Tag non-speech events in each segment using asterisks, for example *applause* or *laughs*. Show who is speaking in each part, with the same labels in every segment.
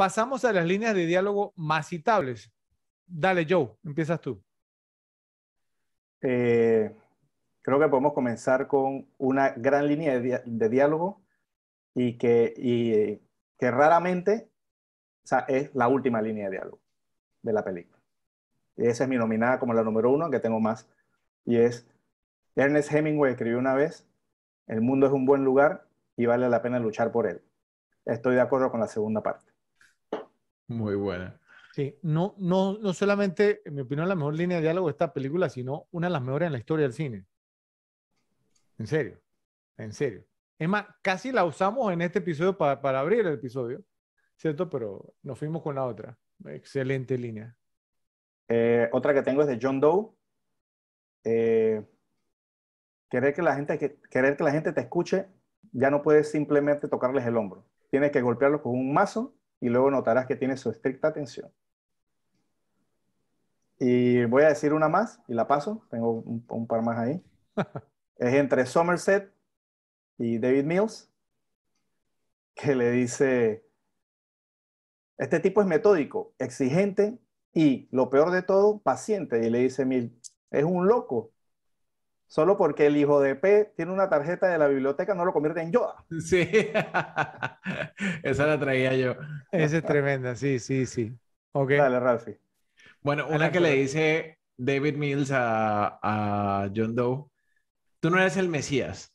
Speaker 1: Pasamos a las líneas de diálogo más citables. Dale, Joe, empiezas tú.
Speaker 2: Eh, creo que podemos comenzar con una gran línea de, diálogo y que, raramente es la última línea de diálogo de la película. esa es mi nominada como la número uno, que tengo más. Y es, Ernest Hemingway escribió una vez, el mundo es un buen lugar y vale la pena luchar por él. Estoy de acuerdo con la segunda parte. Muy
Speaker 3: buena. Sí,
Speaker 1: no, no, solamente, en mi opinión, la mejor línea de diálogo de esta película, sino una de las mejores en la historia del cine. En serio, en serio. Es más, casi la usamos en este episodio para, abrir el episodio, ¿cierto? Pero nos fuimos con la otra. Excelente
Speaker 2: línea. Eh, otra que tengo es de John Doe. Eh, querer, que la gente, querer que la gente te escuche ya no puedes simplemente tocarles el hombro. Tienes que golpearlo con un mazo y luego notarás que tiene su estricta atención. Y voy a decir una más y la paso, tengo un, par más ahí. *laughs* es entre Somerset y David Mills, que le dice, este tipo es metódico, exigente y, lo peor de todo, paciente. Y le dice Mills, es un loco, solo porque el hijo de P tiene una tarjeta de la biblioteca, no lo convierte en Yoda. *laughs* Sí,
Speaker 3: *laughs* esa la traía yo. Esa es
Speaker 1: tremenda, sí, sí, sí. Dale, Ralphie.
Speaker 3: Bueno, una que le dice David Mills a, John Doe, tú no eres el Mesías,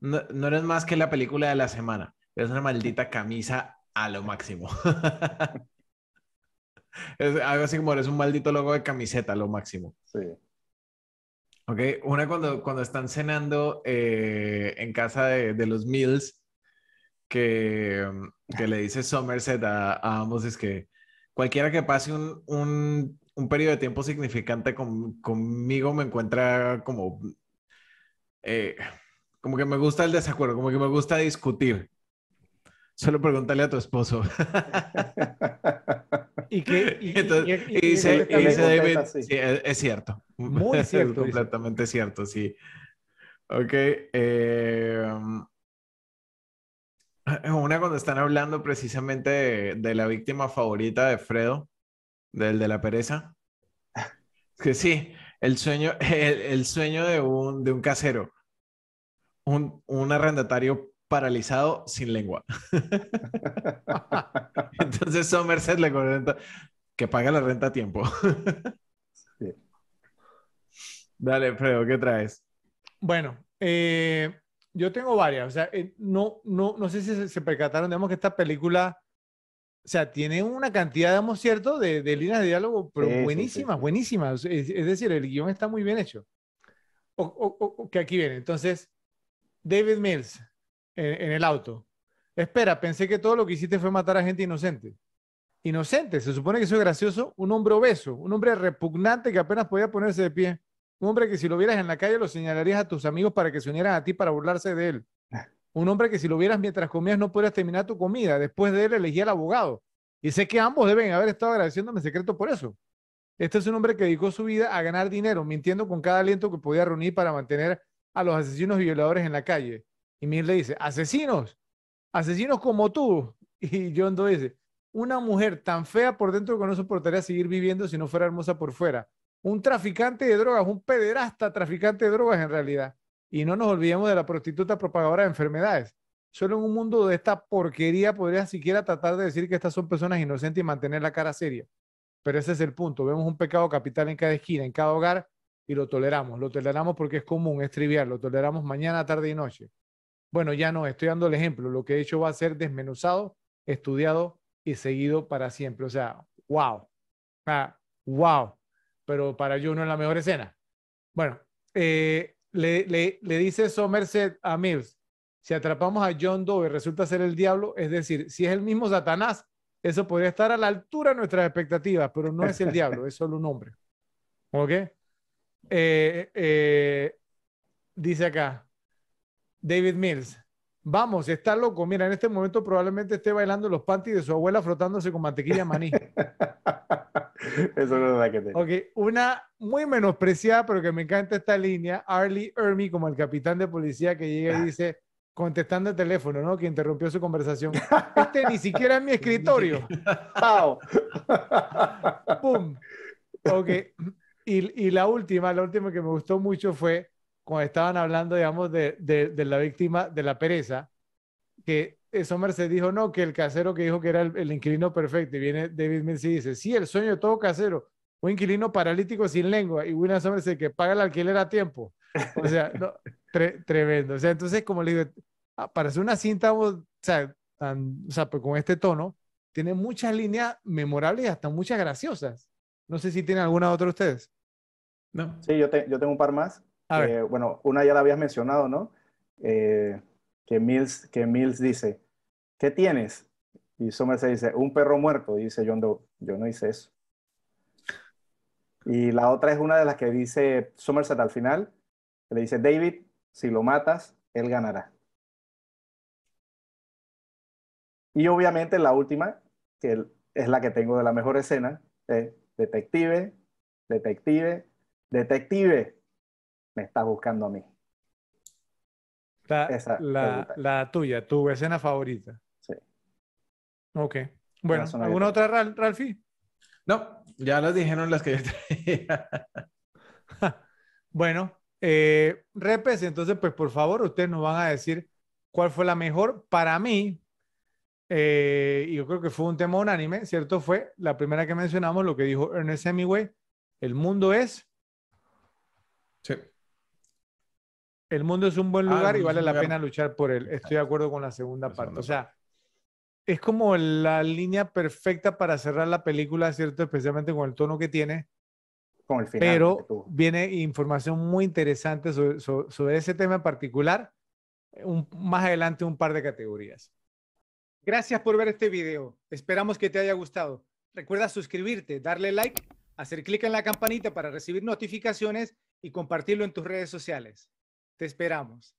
Speaker 3: no, no eres más que la película de la semana, eres una maldita camisa a lo máximo. *laughs* es algo así como eres un maldito logo de camiseta a lo máximo. Sí. Ok, una cuando, cuando están cenando eh, en casa de, de los Mills, que, mm, que, le dice Somerset a, ambos, es que cualquiera que pase un, un, un periodo de tiempo significante conmigo me encuentra como... Eh, como que me gusta el desacuerdo, como que me gusta discutir. Solo pregúntale a tu esposo. *laughs* Y que. David, es, cierto. Muy *laughs* cierto. es completamente cierto, sí. Ok. Em, una cuando están hablando precisamente de, la víctima favorita de Fredo, del de la pereza. Que sí, el sueño, *laughs* sueño de un, de un casero. Un, un, arrendatario paralizado sin lengua. *laughs* Entonces Somerset le comenta que paga la renta a tiempo. Dale, Fredo, ¿qué traes?
Speaker 1: Bueno, eh, yo tengo varias. O sea, eh, no, no, no sé si se, percataron, digamos, que esta película, o sea, tiene una cantidad, digamos, cierto, de, líneas de diálogo, pero buenísimas, buenísimas. Es, decir, el guión está muy bien hecho. O, que aquí viene. Entonces, David Mills, en, el auto. Espera, pensé que todo lo que hiciste fue matar a gente inocente. Inocente, se supone que eso es gracioso. Un hombre obeso, un hombre repugnante que apenas podía ponerse de pie. Un hombre que si lo vieras en la calle lo señalarías a tus amigos para que se unieran a ti para burlarse de él. Un hombre que si lo vieras mientras comías no podías terminar tu comida. Después de él elegí al abogado. Y sé que ambos deben haber estado agradeciéndome en secreto por eso. Este es un hombre que dedicó su vida a ganar dinero, mintiendo con cada aliento que podía reunir para mantener a los asesinos y violadores en la calle. Y Mir le dice, asesinos, asesinos como tú. *laughs* Y John Doe dice, una mujer tan fea por dentro que no soportaría seguir viviendo si no fuera hermosa por fuera. Un traficante de drogas, un pederasta traficante de drogas en realidad. Y no nos olvidemos de la prostituta propagadora de enfermedades. Solo en un mundo de esta porquería podría siquiera tratar de decir que estas son personas inocentes y mantener la cara seria. Pero ese es el punto. Vemos un pecado capital en cada esquina, en cada hogar, y lo toleramos. Lo toleramos porque es común, es trivial. Lo toleramos mañana, tarde y noche. Bueno, ya no, estoy dando el ejemplo. Lo que he hecho va a ser desmenuzado, estudiado y seguido para siempre. O sea, wow. wow. Pero para no es la mejor escena. Bueno, eh, le, dice Somerset a Mills, si atrapamos a John Doe y resulta ser el diablo, es decir, si es el mismo Satanás, eso podría estar a la altura de nuestras expectativas, pero no es el *laughs* diablo, es solo un hombre. ¿Ok? Eh, eh, dice acá, David Mills. Vamos, está loco. Mira, en este momento probablemente esté bailando los panties de su abuela frotándose con mantequilla maní. *laughs*
Speaker 2: Eso no es que te
Speaker 1: Ok, una muy menospreciada, pero que me encanta esta línea, Arlie Ermy como el capitán de policía que llega y ah. dice, contestando el teléfono, ¿no? Que interrumpió su conversación. *laughs* Este ni siquiera es mi escritorio. ¡Pau! ¡Pum! Ok. Y, y la última, la última que me gustó mucho fue cuando estaban hablando, digamos, de, la víctima de la pereza, que se dijo, no, que el casero que dijo que era el, inquilino perfecto, y viene David Mills y dice, sí, el sueño de todo casero, un inquilino paralítico sin lengua, y William Somerset que paga el alquiler a tiempo. O sea, no, tremendo. O sea, entonces, como le digo, ah, hacer una cinta, o sea, o sea pues, con este tono, tiene muchas líneas memorables y hasta muchas graciosas. No sé si tiene alguna otra ustedes.
Speaker 2: No. Sí, yo, yo tengo un par más. Eh, bueno, una ya la habías mencionado, ¿no? Eh, que, Mills, que Mills dice, ¿qué tienes? Y Somerset dice, un perro muerto. dice John Doe, yo no hice eso. Y la otra es una de las que dice Somerset al final, le dice, David, si lo matas, él ganará. Y obviamente la última, que es la que tengo de la mejor escena, es ¿eh? detective, detective, detective, me estás buscando a mí.
Speaker 1: La, la, tuya, tu escena favorita. Sí. Ok.
Speaker 2: Bueno, ¿alguna
Speaker 1: otra, Ral, Ralfi? No, ya las dijeron las que yo *laughs* bueno, eh, repes, entonces, pues por favor, ustedes nos van a decir cuál fue la mejor. Para mí, eh, yo creo que fue un tema unánime, ¿cierto? Fue la primera que mencionamos, lo que dijo Ernest Hemingway, el mundo es... Sí. El mundo es un buen ah, lugar y vale la pena luchar por él. Estoy de acuerdo con la segunda parte. O sea, es como la línea perfecta para cerrar la película, ¿cierto? Especialmente con el tono que tiene.
Speaker 2: Con el final. Pero
Speaker 1: viene información muy interesante sobre, ese tema en particular. más adelante un par de categorías. Gracias por ver este video. Esperamos que te haya gustado. Recuerda suscribirte, darle like, hacer clic en la campanita para recibir notificaciones y compartirlo en tus redes sociales. Te esperamos.